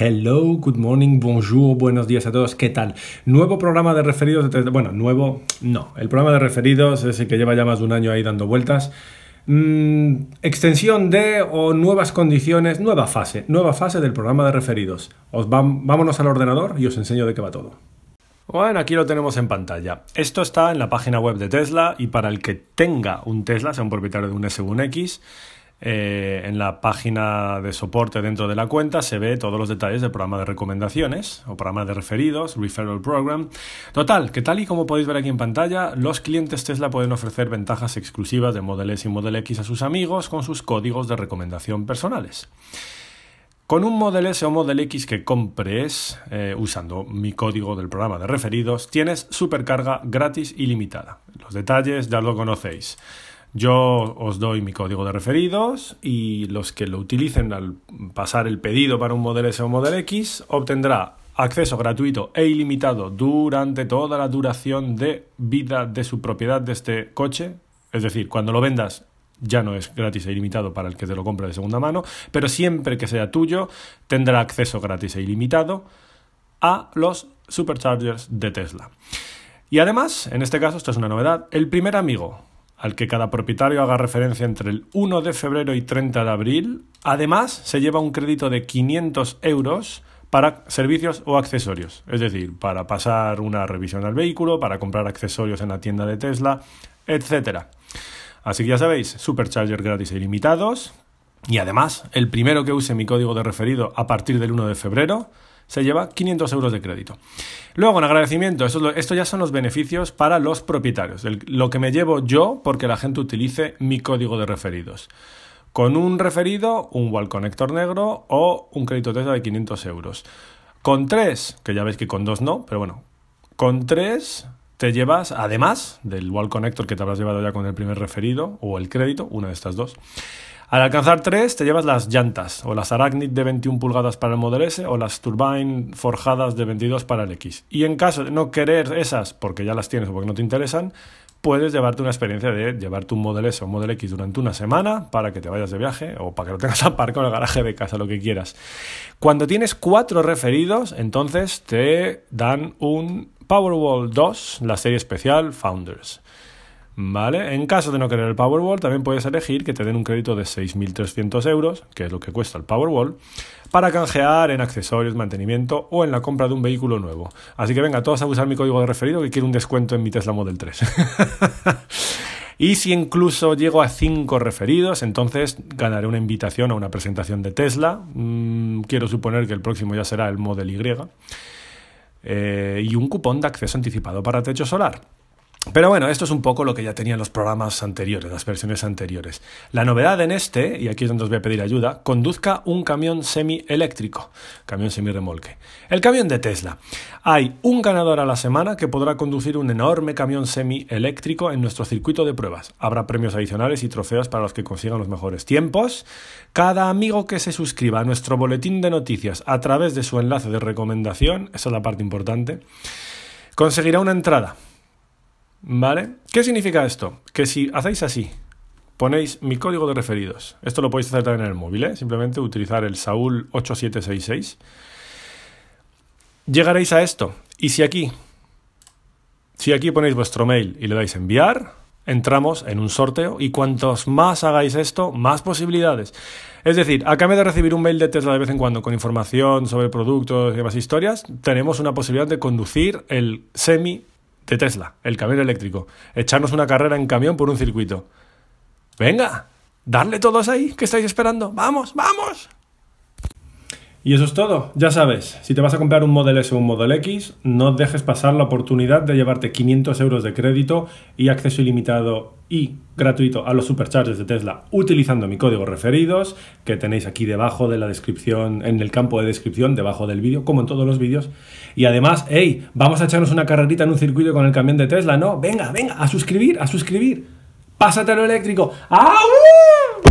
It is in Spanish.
Hello, good morning, bonjour, buenos días a todos, ¿qué tal? Nuevo programa de referidos, de, Tesla... bueno, nuevo, no, el programa de referidos es el que lleva ya más de un año ahí dando vueltas. Mm, extensión de o nuevas condiciones, nueva fase, nueva fase del programa de referidos. Os vámonos al ordenador y os enseño de qué va todo. Bueno, aquí lo tenemos en pantalla. Esto está en la página web de Tesla y para el que tenga un Tesla, sea un propietario de un S1X, eh, en la página de soporte dentro de la cuenta se ve todos los detalles del programa de recomendaciones o programa de referidos, referral program. Total, que tal y como podéis ver aquí en pantalla, los clientes Tesla pueden ofrecer ventajas exclusivas de Model S y Model X a sus amigos con sus códigos de recomendación personales. Con un Model S o Model X que compres eh, usando mi código del programa de referidos, tienes supercarga gratis y limitada. Los detalles ya lo conocéis. Yo os doy mi código de referidos y los que lo utilicen al pasar el pedido para un Model S o Model X obtendrá acceso gratuito e ilimitado durante toda la duración de vida de su propiedad de este coche. Es decir, cuando lo vendas ya no es gratis e ilimitado para el que te lo compre de segunda mano, pero siempre que sea tuyo tendrá acceso gratis e ilimitado a los superchargers de Tesla. Y además, en este caso, esto es una novedad, el primer amigo al que cada propietario haga referencia entre el 1 de febrero y 30 de abril. Además, se lleva un crédito de 500 euros para servicios o accesorios, es decir, para pasar una revisión al vehículo, para comprar accesorios en la tienda de Tesla, etc. Así que ya sabéis, supercharger gratis e ilimitados. Y además, el primero que use mi código de referido a partir del 1 de febrero se lleva 500 euros de crédito. Luego, en agradecimiento, Estos ya son los beneficios para los propietarios, lo que me llevo yo porque la gente utilice mi código de referidos. Con un referido, un wall connector negro o un crédito Tesla de 500 euros. Con tres, que ya veis que con dos no, pero bueno, con tres te llevas, además del wall connector que te habrás llevado ya con el primer referido o el crédito, una de estas dos, al alcanzar 3 te llevas las llantas, o las Arachnid de 21 pulgadas para el Model S, o las Turbine forjadas de 22 para el X. Y en caso de no querer esas, porque ya las tienes o porque no te interesan, puedes llevarte una experiencia de llevarte un Model S o un Model X durante una semana para que te vayas de viaje o para que lo tengas aparcado en el garaje de casa, lo que quieras. Cuando tienes cuatro referidos, entonces te dan un Powerwall 2, la serie especial Founders. ¿Vale? En caso de no querer el Powerwall, también puedes elegir que te den un crédito de 6.300 euros, que es lo que cuesta el Powerwall, para canjear en accesorios, mantenimiento o en la compra de un vehículo nuevo. Así que venga, todos a usar mi código de referido que quiero un descuento en mi Tesla Model 3. y si incluso llego a 5 referidos, entonces ganaré una invitación a una presentación de Tesla. Mm, quiero suponer que el próximo ya será el Model Y. Eh, y un cupón de acceso anticipado para techo solar. Pero bueno, esto es un poco lo que ya tenían los programas anteriores, las versiones anteriores. La novedad en este, y aquí es donde os voy a pedir ayuda, conduzca un camión semi-eléctrico, camión semi-remolque. El camión de Tesla. Hay un ganador a la semana que podrá conducir un enorme camión semi-eléctrico en nuestro circuito de pruebas. Habrá premios adicionales y trofeos para los que consigan los mejores tiempos. Cada amigo que se suscriba a nuestro boletín de noticias a través de su enlace de recomendación, esa es la parte importante, conseguirá una entrada ¿Vale? ¿Qué significa esto? Que si hacéis así, ponéis mi código de referidos. Esto lo podéis hacer también en el móvil, ¿eh? simplemente utilizar el Saúl 8766. Llegaréis a esto. Y si aquí, si aquí ponéis vuestro mail y le dais enviar, entramos en un sorteo y cuantos más hagáis esto, más posibilidades. Es decir, a de recibir un mail de Tesla de vez en cuando con información sobre productos y demás historias, tenemos una posibilidad de conducir el semi de Tesla, el camión eléctrico. Echarnos una carrera en camión por un circuito. Venga, darle todos ahí, que estáis esperando. Vamos, vamos. Y eso es todo. Ya sabes, si te vas a comprar un Model S o un Model X, no dejes pasar la oportunidad de llevarte 500 euros de crédito y acceso ilimitado y gratuito a los superchargers de Tesla utilizando mi código referidos, que tenéis aquí debajo de la descripción, en el campo de descripción, debajo del vídeo, como en todos los vídeos. Y además, hey, vamos a echarnos una carrerita en un circuito con el camión de Tesla, ¿no? Venga, venga, a suscribir, a suscribir. ¡Pásate lo eléctrico. ¡Au!